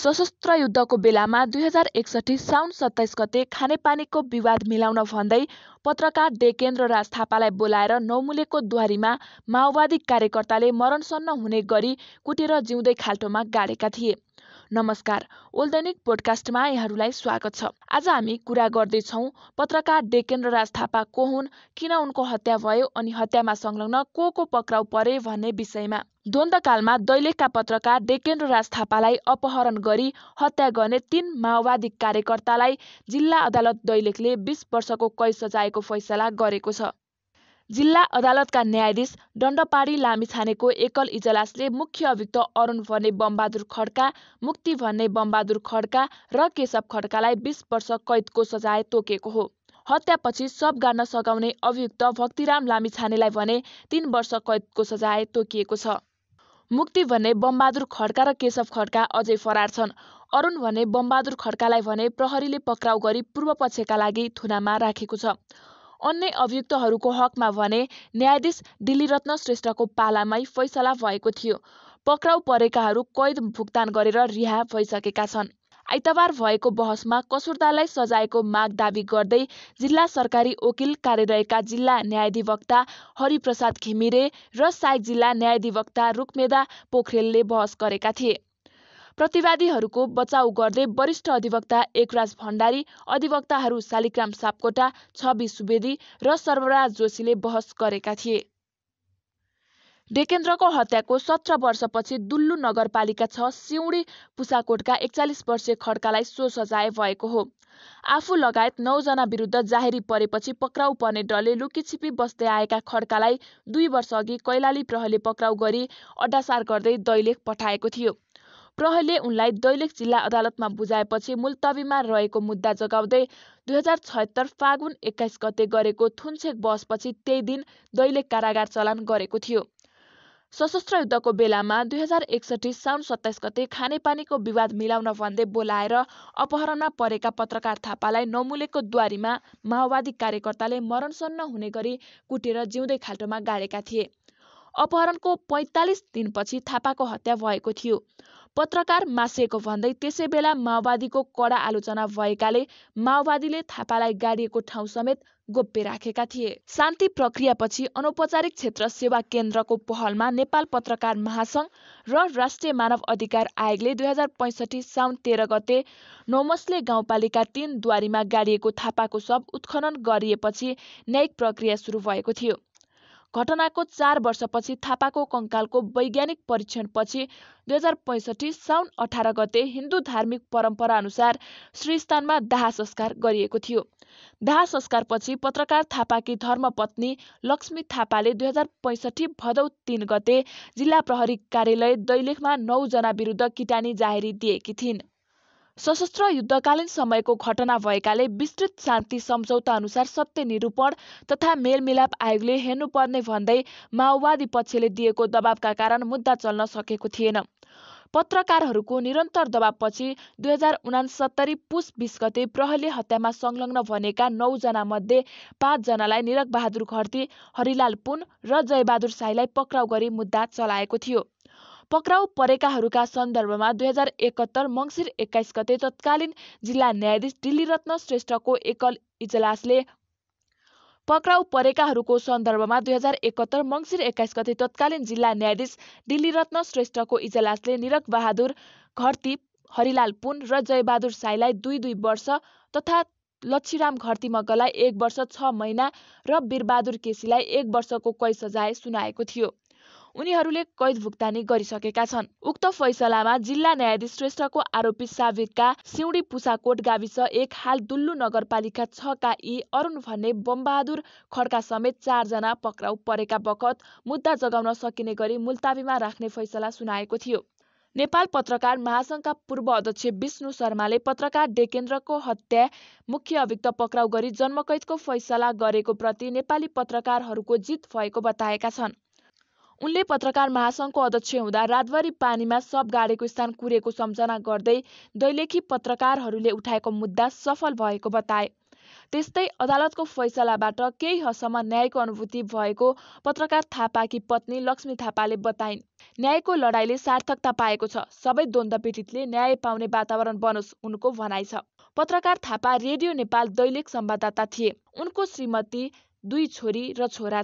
सशस्त्र युद्धको बेलामा दुई हजार एकसठी साउन सत्ताइस गते खानेपानीको विवाद मिलाउन भन्दै पत्रकार डेकेन्द्र राज थापालाई बोलाएर नौमुलेको द्वारीमा माओवादी कार्यकर्ताले मरणसन्न हुने गरी कुटेर जिउँदै खाल्टोमा गाडेका थिए नमस्कार ओल्दैनिक पोडकास्टमा यहाँहरूलाई स्वागत छ आज हामी कुरा गर्दैछौँ पत्रकार डेकेन्द्र राज थापा को हुन् किन उनको हत्या भयो अनि हत्यामा संलग्न को को पक्राउ परे भन्ने विषयमा द्वन्दकालमा दैलेखका पत्रकार डेकेन्द्र राज थापालाई अपहरण गरी हत्या गर्ने तीन माओवादी कार्यकर्तालाई जिल्ला अदालत दैलेखले बिस वर्षको कैद सजाएको फैसला गरेको छ जिल्ला अदालतका न्यायाधीश दण्डपाडी लामिछानेको एकल इजलासले मुख्य अभियुक्त अरुण भने बमबहादुर खड्का मुक्ति भन्ने बमबहादुर खड्का र केशव खड्कालाई बिस वर्ष कैदको सजाय तोकेको हो हत्यापछि सब गाड्न सघाउने अभियुक्त भक्तिराम लामिछानेलाई भने तीन वर्ष कैदको सजाय तोकिएको छ मुक्ति भन्ने बमबहादुर खड्का र केशव खड्का अझै फरार छन् अरुण भने बमबहादुर खड्कालाई भने प्रहरीले पक्राउ गरी पूर्वपक्षका लागि थुनामा राखेको छ अन्य अभियुक्तहरूको हकमा भने न्यायाधीश दिल्लीरत्न श्रेष्ठको पालामै फैसला भएको थियो पक्राउ परेकाहरू कैद भुक्तान गरेर रिहा भइसकेका छन् आइतबार भएको बहसमा कसुरदालाई सजायको माग दावी गर्दै जिल्ला सरकारी वकिल कार्यालयका जिल्ला न्यायाधिवक्ता हरिप्रसाद घिमिरे र साई जिल्ला न्यायाधिवक्ता रुक्मेदा पोखरेलले बहस गरेका थिए प्रतिवादीहरूको बचाउ गर्दै वरिष्ठ अधिवक्ता एकराज भण्डारी अधिवक्ताहरू शालिग्राम सापकोटा छवि सुवेदी र सर्वराज जोशीले बहस गरेका थिए डेकेन्द्रको हत्याको सत्र वर्षपछि दुल्लु नगरपालिका छ सिउँडी पुसाकोटका एकचालिस वर्षीय खड्कालाई सो सजाय भएको हो आफू लगायत नौजना विरुद्ध जाहेरी परेपछि पक्राउ पर्ने डरले लुकीछिपी बस्दै आएका खड्कालाई दुई वर्षअघि कैलाली प्रहले पक्राउ गरी अड्डासार गर्दै दैलेख पठाएको थियो प्रहरीले उनलाई दैलेख जिल्ला अदालतमा बुझाएपछि मुल्तवीमा रहेको मुद्दा जगाउँदै दुई हजार छयत्तर फागुन एक्काइस गते गरेको थुन्सेक बसपछि त्यही दिन दैलेख कारागार चलान गरेको थियो सशस्त्र युद्धको बेलामा दुई हजार एकसठी साउन सत्ताइस गते खानेपानीको विवाद मिलाउन भन्दै बोलाएर अपहरणमा परेका पत्रकार थापालाई नमुलेको द्वारीमा माओवादी कार्यकर्ताले मरणसन्न हुने गरी कुटेर जिउँदै खाल्टोमा गाडेका थिए अपहरणको पैँतालिस दिनपछि थापाको हत्या भएको थियो पत्रकार मासिएको भन्दै त्यसै बेला माओवादीको कडा आलोचना भएकाले माओवादीले थापालाई गाडिएको ठाउँ समेत गोप्य राखेका थिए शान्ति प्रक्रियापछि अनौपचारिक क्षेत्र सेवा केन्द्रको पहलमा नेपाल पत्रकार महासङ्घ र राष्ट्रिय मानव अधिकार आयोगले दुई हजार पैँसठी साउन तेह्र गते नोमसले गाउँपालिका तीन द्वारीमा गाडिएको थापाको शब उत्खनन गरिएपछि न्यायिक प्रक्रिया सुरु भएको थियो घटनाको चार वर्षपछि थापाको कङ्कालको वैज्ञानिक परीक्षणपछि दुई हजार पैँसठी साउन अठार गते हिन्दू धार्मिक परम्परा अनुसार श्रीस्थानमा दाह संस्कार गरिएको थियो दाह संस्कारपछि पत्रकार थापाकी धर्मपत्नी लक्ष्मी थापाले दुई हजार पैँसठी भदौ तीन गते जिल्ला प्रहरी कार्यालय दैलेखमा नौजना विरुद्ध किटानी जाहेरी दिएकी थिइन् सशस्त्र युद्धकालीन समयको घटना भएकाले विस्तृत शान्ति सम्झौता अनुसार सत्य निरूपण तथा मेलमिलाप आयोगले हेर्नुपर्ने भन्दै माओवादी पक्षले दिएको दबावका कारण मुद्दा चल्न सकेको थिएन पत्रकारहरूको निरन्तर दबावपछि दुई हजार उनासत्तरी पुस बिस गते प्रहरी हत्यामा संलग्न भनेका नौजना मध्ये पाँचजनालाई निरक बहादुर घर्ती हरिलाल पुन र जयबहादुर साईलाई पक्राउ गरी मुद्दा चलाएको थियो पक्राउ परेकाहरूका सन्दर्भमा दुई हजार एकहत्तर मङ्सिर एक्काइस गते तत्कालीन जिल्ला न्यायाधीश दिल्ली रत्न श्रेष्ठको एकल इजलासले पक्राउ परेकाहरूको सन्दर्भमा दुई हजार एकहत्तर मङ्सिर एक्काइस गते तत्कालीन जिल्ला न्यायाधीश दिल्ली रत्न श्रेष्ठको इजलासले निरक बहादुर घर्ती हरिलाल पुन र जयबहादुर साईलाई दुई दुई वर्ष तथा लक्षीराम घरती मगलाई एक वर्ष छ महिना र बीरबहादुर केसीलाई एक वर्षको कैद सजाय सुनाएको थियो उनीहरूले कैद भुक्तानी गरिसकेका छन् उक्त फैसलामा जिल्ला न्यायाधीश श्रेष्ठको आरोपी साबिकका सिउँडी पुसाकोट गाविस एक हाल दुल्लु नगरपालिका का यी अरुण भन्ने बमबहादुर खड्का समेत चारजना पक्राउ परेका बखत मुद्दा जगाउन सकिने गरी मुल्ताबीमा राख्ने फैसला सुनाएको थियो नेपाल पत्रकार महासङ्घका पूर्व अध्यक्ष विष्णु शर्माले पत्रकार डेकेन्द्रको हत्या मुख्य अभियुक्त पक्राउ गरी जन्मकैदको फैसला गरेको प्रति नेपाली पत्रकारहरूको जित भएको बताएका छन् उनले पत्रकार महासङ्घको अध्यक्ष हुँदा रातभरि पानीमा सब गाडेको स्थान कुरेको सम्झना गर्दै दैलेखी पत्रकारहरूले उठाएको मुद्दा सफल भएको बताए त्यस्तै अदालतको फैसलाबाट केही हदसम्म न्यायको अनुभूति भएको पत्रकार थापाकी पत्नी लक्ष्मी थापाले बताइन् न्यायको लडाईँले सार्थकता पाएको छ सबै पीडितले न्याय पाउने वातावरण बनोस् उनको भनाइ छ पत्रकार थापा रेडियो नेपाल दैलेख संवाददाता थिए उनको श्रीमती दुई छोरी र छोरा